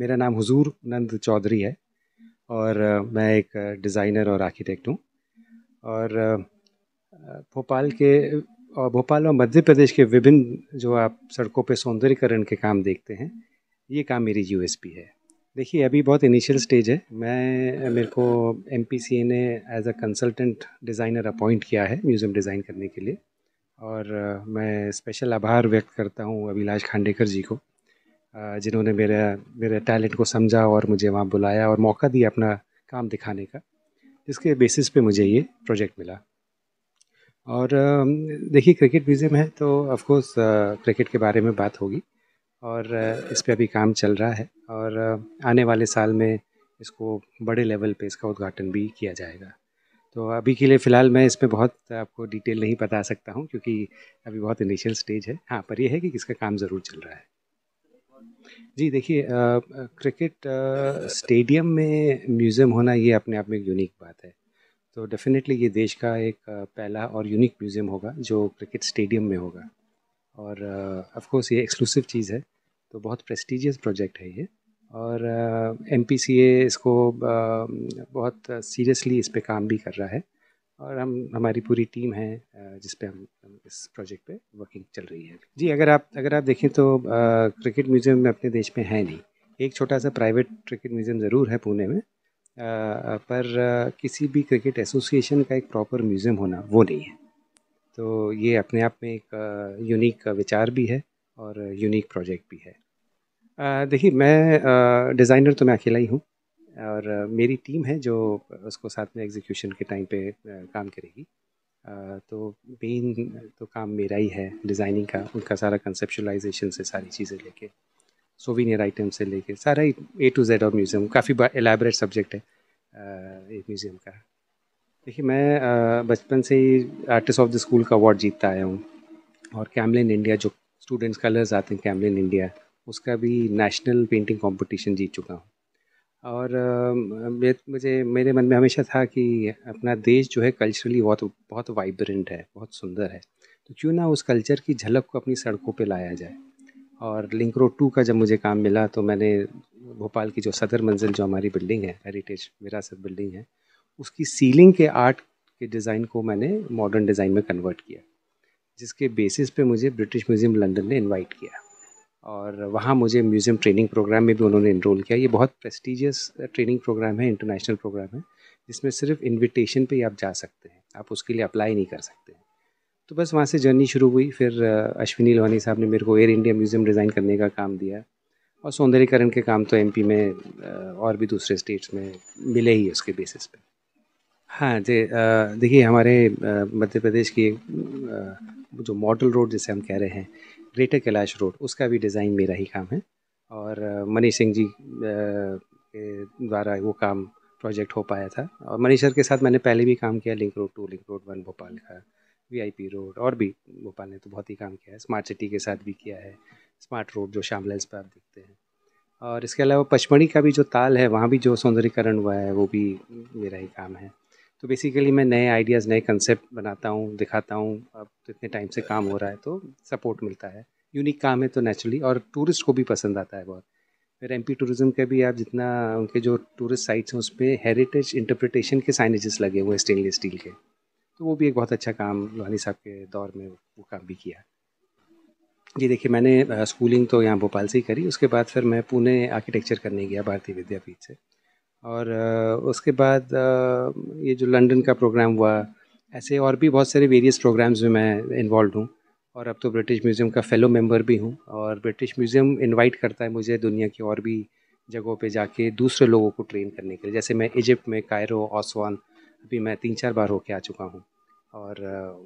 मेरा नाम हुजूर नंद चौधरी है और मैं एक डिज़ाइनर और आर्किटेक्ट हूँ और भोपाल के और भोपाल और मध्य प्रदेश के विभिन्न जो आप सड़कों पे सौंदर्यकरण के काम देखते हैं ये काम मेरी यूएसपी है देखिए अभी बहुत इनिशियल स्टेज है मैं मेरे को एम ने as a consultant designer appoint किया है म्यूज़ियम डिज़ाइन करने के लिए और मैं स्पेशल आभार व्यक्त करता हूँ अभिलाष खांडेकर जी को जिन्होंने मेरा मेरे टैलेंट को समझा और मुझे वहाँ बुलाया और मौका दिया अपना काम दिखाने का जिसके बेसिस पे मुझे ये प्रोजेक्ट मिला और देखिए क्रिकेट म्यूज़ियम है तो ऑफकोर्स क्रिकेट के बारे में बात होगी और इस पर अभी काम चल रहा है और आने वाले साल में इसको बड़े लेवल पे इसका उद्घाटन भी किया जाएगा तो अभी के लिए फ़िलहाल मैं इसमें बहुत आपको डिटेल नहीं बता सकता हूँ क्योंकि अभी बहुत इनिशियल स्टेज है हाँ पर यह है कि इसका काम ज़रूर चल रहा है जी देखिए क्रिकेट स्टेडियम में म्यूज़ियम होना ये अपने आप में एक यूनिक बात है तो डेफिनेटली ये देश का एक पहला और यूनिक म्यूज़ियम होगा जो क्रिकेट स्टेडियम में होगा और अफकोर्स ये एक्सक्लूसिव चीज़ है तो बहुत प्रेस्टिजियस प्रोजेक्ट है ये और एम इसको आ, बहुत सीरियसली इस पर काम भी कर रहा है और हम हमारी पूरी टीम है जिस पे हम, हम इस प्रोजेक्ट पे वर्किंग चल रही है जी अगर आप अगर आप देखें तो आ, क्रिकेट म्यूज़ियम में अपने देश में है नहीं एक छोटा सा प्राइवेट क्रिकेट म्यूज़ियम ज़रूर है पुणे में आ, पर आ, किसी भी क्रिकेट एसोसिएशन का एक प्रॉपर म्यूज़ियम होना वो नहीं है तो ये अपने आप में एक यूनिक विचार भी है और यूनिक प्रोजेक्ट भी है देखिए मैं डिज़ाइनर तो मैं अकेला ही हूँ और मेरी टीम है जो उसको साथ में एग्जीक्यूशन के टाइम पे काम करेगी तो मेन तो काम मेरा ही है डिज़ाइनिंग का उनका सारा कंसेप्चुलाइजेशन से सारी चीज़ें लेके सोवीनियर आइटम से लेके सारा ही ए टू जेड और म्यूज़ियम काफ़ी एलेबरेट सब्जेक्ट है एक म्यूज़ियम का देखिए मैं बचपन से ही आर्टिस्ट ऑफ द स्कूल का अवार्ड जीतता आया हूँ और कैमलिन इंडिया जो स्टूडेंट्स कलर्स आते हैं कैमलिन इंडिया उसका भी नेशनल पेंटिंग कंपटीशन जीत चुका हूँ और मुझे मेरे मन में हमेशा था कि अपना देश जो है कल्चरली बहुत बहुत वाइब्रेंट है बहुत सुंदर है तो क्यों ना उस कल्चर की झलक को अपनी सड़कों पे लाया जाए और लिंक रोड टू का जब मुझे काम मिला तो मैंने भोपाल की जो सदर मंजिल जो हमारी बिल्डिंग है हेरिटेज विरासत बिल्डिंग है उसकी सीलिंग के आर्ट के डिज़ाइन को मैंने मॉडर्न डिज़ाइन में कन्वर्ट किया जिसके बेसिस पे मुझे ब्रिटिश म्यूज़ियम लंदन ने इनवाइट किया और वहाँ मुझे म्यूज़ियम ट्रेनिंग प्रोग्राम में भी उन्होंने इनरोल किया ये बहुत प्रेस्टिजियस ट्रेनिंग प्रोग्राम है इंटरनेशनल प्रोग्राम है जिसमें सिर्फ इनविटेशन पे ही आप जा सकते हैं आप उसके लिए अप्लाई नहीं कर सकते हैं तो बस वहाँ से जर्नी शुरू हुई फिर uh, अश्विनी लोहानी साहब ने मेरे को एयर इंडिया म्यूज़ियम डिज़ाइन करने का काम दिया और सौंदर्यकरण के काम तो एम में uh, और भी दूसरे स्टेट्स में मिले ही उसके बेसिस पर हाँ जी uh, देखिए हमारे मध्य प्रदेश की जो मॉडल रोड जिसे हम कह रहे हैं ग्रेटर कैलाश रोड उसका भी डिज़ाइन मेरा ही काम है और मनीष सिंह जी के द्वारा वो काम प्रोजेक्ट हो पाया था और मनीष सर के साथ मैंने पहले भी काम किया link road two link road one Bhopal का वीआईपी रोड और भी भोपाल ने तो बहुत ही काम किया है स्मार्ट सिटी के साथ भी किया है स्मार्ट रोड जो शामलेंस पर आप देखते हैं और इसके अलावा पचमढ़ी का भी जो ताल है वहाँ भी जो सौंदर्यकरण हुआ है वो भी मेरा ही काम है तो बेसिकली मैं नए आइडियाज़ नए कंसेप्ट बनाता हूँ दिखाता हूँ अब तो इतने टाइम से काम हो रहा है तो सपोर्ट मिलता है यूनिक काम है तो नेचुरली और टूरिस्ट को भी पसंद आता है बहुत फिर एम टूरिज़्म के भी आप जितना उनके जो टूरिस्ट साइट्स हैं उस पर हेरिटेज इंटरप्रिटेशन के साइनेजेस लगे हुए हैं स्टेनलेस स्टील के तो वो भी एक बहुत अच्छा काम लोहानी साहब के दौर में वो काम भी किया जी देखिए मैंने स्कूलिंग तो यहाँ भोपाल से ही करी उसके बाद फिर मैं पुणे आर्किटेक्चर करने गया भारतीय विद्यापीठ से और उसके बाद ये जो लंदन का प्रोग्राम हुआ ऐसे और भी बहुत सारे वेरियस प्रोग्राम्स में मैं इन्वॉल्व हूँ और अब तो ब्रिटिश म्यूज़ियम का फेलो मेंबर भी हूँ और ब्रिटिश म्यूज़ियम इनवाइट करता है मुझे दुनिया की और भी जगहों पे जाके दूसरे लोगों को ट्रेन करने के लिए जैसे मैं इजिप्ट में कायरो ऑसवान अभी मैं तीन चार बार होके आ चुका हूँ और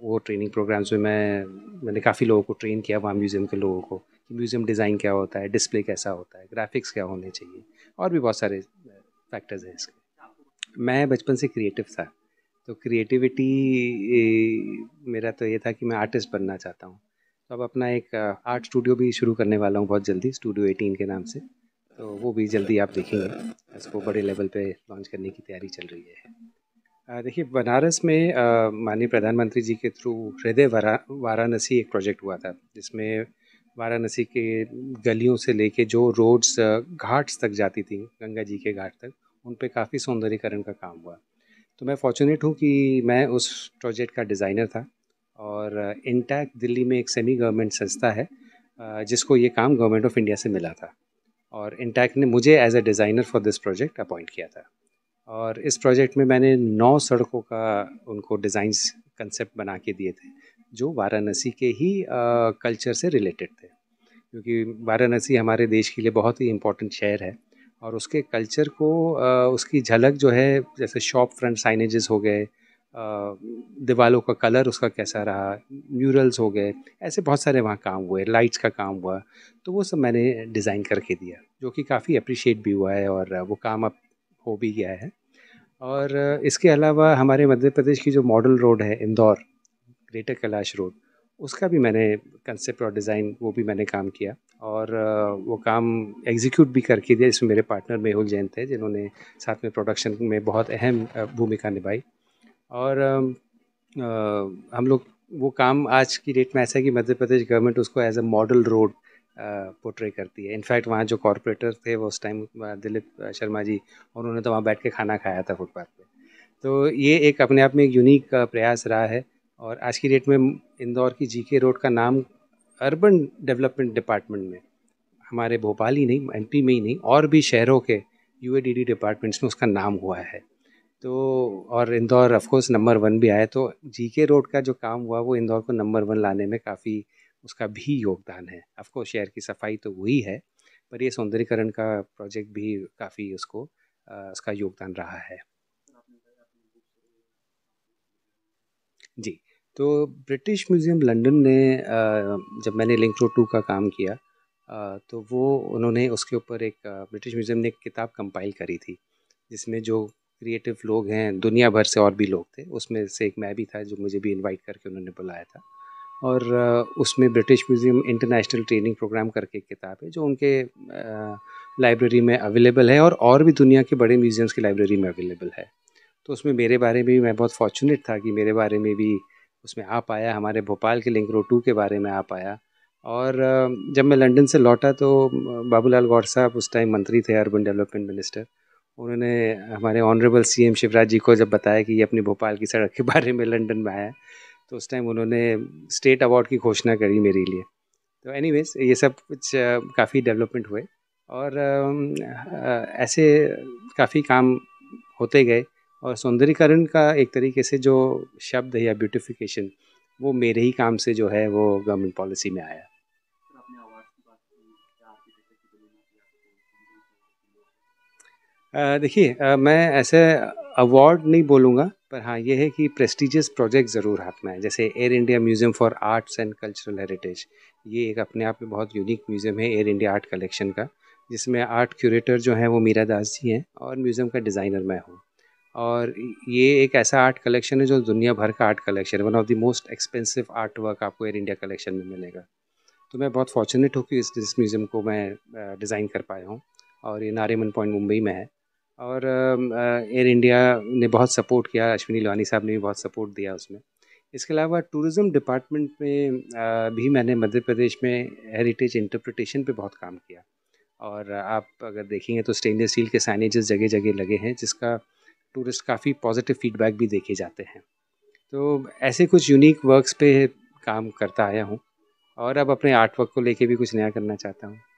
वो ट्रेनिंग प्रोग्राम्स में मैं मैंने काफ़ी लोगों को ट्रेन किया वहाँ म्यूज़ियम के लोगों को कि म्यूज़ियम डिज़ाइन क्या होता है डिस्प्ले कैसा होता है ग्राफिक्स क्या होने चाहिए और भी बहुत सारे फैक्टर्स हैं इसके मैं बचपन से क्रिएटिव था तो क्रिएटिविटी मेरा तो ये था कि मैं आर्टिस्ट बनना चाहता हूँ तो अब अपना एक आर्ट स्टूडियो भी शुरू करने वाला हूँ बहुत जल्दी स्टूडियो एटीन के नाम से तो वो भी जल्दी आप देखेंगे इसको बड़े लेवल पे लॉन्च करने की तैयारी चल रही है देखिए बनारस में माननीय प्रधानमंत्री जी के थ्रू हृदय वाराणसी एक प्रोजेक्ट हुआ था जिसमें वाराणसी के गलियों से लेके जो रोड्स घाट्स तक जाती थी गंगा जी के घाट तक उन पर काफ़ी सौंदर्यकरण का काम हुआ तो मैं फॉर्चुनेट हूँ कि मैं उस प्रोजेक्ट का डिज़ाइनर था और इंटैक दिल्ली में एक सेमी गवर्नमेंट संस्था है जिसको ये काम गवर्नमेंट ऑफ इंडिया से मिला था और इंटैक ने मुझे as a designer for this project appoint किया था और इस प्रोजेक्ट में मैंने नौ सड़कों का उनको डिज़ाइन कंसेप्ट बना के दिए थे जो वाराणसी के ही कल्चर से रिलेटेड थे क्योंकि वाराणसी हमारे देश के लिए बहुत ही इम्पोर्टेंट शहर है और उसके कल्चर को उसकी झलक जो है जैसे शॉप फ्रंट साइनेजेस हो गए दीवारों का कलर उसका कैसा रहा म्यूरल्स हो गए ऐसे बहुत सारे वहाँ काम हुए लाइट्स का काम हुआ तो वो सब मैंने डिज़ाइन करके दिया जो कि काफ़ी अप्रिशिएट भी हुआ है और वो काम अब हो भी गया है और इसके अलावा हमारे मध्य प्रदेश की जो मॉडल रोड है इंदौर ग्रेटर कैलाश रोड उसका भी मैंने कंसेप्ट और डिज़ाइन वो भी मैंने काम किया और वो काम एग्जीक्यूट भी करके दिया इसमें मेरे पार्टनर मेहुल जैन थे जिन्होंने साथ में प्रोडक्शन में बहुत अहम भूमिका निभाई और हम लोग वो काम आज की डेट में ऐसा है कि मध्य प्रदेश गवर्नमेंट उसको as a model road portray करती है इनफैक्ट वहाँ जो कॉरपोरेटर थे वो उस टाइम दिलीप शर्मा जी उन्होंने तो वहाँ बैठ के खाना खाया था फुटपाथ पे तो ये एक अपने आप में एक यूनिक प्रयास रहा है और आज की डेट में इंदौर की जीके रोड का नाम अर्बन डेवलपमेंट डिपार्टमेंट में हमारे भोपाल ही नहीं एमपी में ही नहीं और भी शहरों के यू डिपार्टमेंट्स में उसका नाम हुआ है तो और इंदौर ऑफकोर्स नंबर वन भी आया तो जीके रोड का जो काम हुआ वो इंदौर को नंबर वन लाने में काफ़ी उसका भी योगदान है ऑफकोर्स शहर की सफाई तो हुई है पर ये सौंदर्यकरण का प्रोजेक्ट भी काफ़ी उसको उसका योगदान रहा है जी तो ब्रिटिश म्यूज़ियम लंदन ने जब मैंने लिंक रोड टू का काम किया तो वो उन्होंने उसके ऊपर एक ब्रिटिश म्यूज़ियम ने एक किताब कंपाइल करी थी जिसमें जो क्रिएटिव लोग हैं दुनिया भर से और भी लोग थे उसमें से एक मैं भी था जो मुझे भी इनवाइट करके उन्होंने बुलाया था और उसमें British museum international training programme करके एक किताब है जो उनके लाइब्रेरी में अवेलेबल है और और भी दुनिया के बड़े म्यूज़ियम्स की लाइब्रेरी में अवेलेबल है तो उसमें मेरे बारे में भी मैं बहुत फॉर्चुनेट था कि मेरे बारे में भी उसमें आ पाया हमारे भोपाल के लिंक रोड टू के बारे में आ पाया और जब मैं लंदन से लौटा तो बाबूलाल गौर साहब उस टाइम मंत्री थे अर्बन डेवलपमेंट मिनिस्टर उन्होंने हमारे ऑनरेबल सीएम शिवराज जी को जब बताया कि ये अपनी भोपाल की सड़क के बारे में लंदन में आया तो उस टाइम उन्होंने स्टेट अवार्ड की घोषणा करी मेरे लिए तो एनीवेज ये सब कुछ काफ़ी डेवलपमेंट हुए और ऐसे काफ़ी काम होते गए और सौंदर्यकरण का एक तरीके से जो शब्द है या ब्यूटिफिकेशन वो मेरे ही काम से जो है वो गवर्नमेंट पॉलिसी में आया देखिए मैं ऐसे अवार्ड नहीं बोलूँगा पर हाँ ये है कि प्रेस्टिजियस प्रोजेक्ट ज़रूर हाथ में है जैसे Air India museum for arts and cultural heritage ये एक अपने आप में बहुत यूनिक म्यूज़ियम है एयर इंडिया आर्ट कलेक्शन का जिसमें आर्ट क्यूरेटर जो है वो मीरा दास जी हैं और म्यूज़ियम का डिज़ाइनर मैं हूँ और ये एक ऐसा आर्ट कलेक्शन है जो दुनिया भर का आर्ट कलेक्शन है one of the most expensive art work आपको एयर इंडिया कलेक्शन में मिलेगा तो मैं बहुत फॉर्चुनेट हूँ कि इस, इस म्यूज़ियम को मैं डिज़ाइन कर पाया हूँ और ये नारेमन पॉइंट मुंबई में है और एयर इंडिया ने बहुत सपोर्ट किया अश्विनी लोहानी साहब ने भी बहुत सपोर्ट दिया उसमें इसके अलावा टूरिज़्म डिपार्टमेंट में भी मैंने मध्य प्रदेश में हेरिटेज इंटरप्रटेशन पर बहुत काम किया और आप अगर देखेंगे तो स्टेनलेस स्टील के साइनेजेस जगह जगह लगे हैं जिसका टूरिस्ट काफ़ी पॉजिटिव फीडबैक भी देखे जाते हैं तो ऐसे कुछ यूनिक वर्क्स पे काम करता आया हूँ और अब अपने आर्ट वर्क को लेके भी कुछ नया करना चाहता हूँ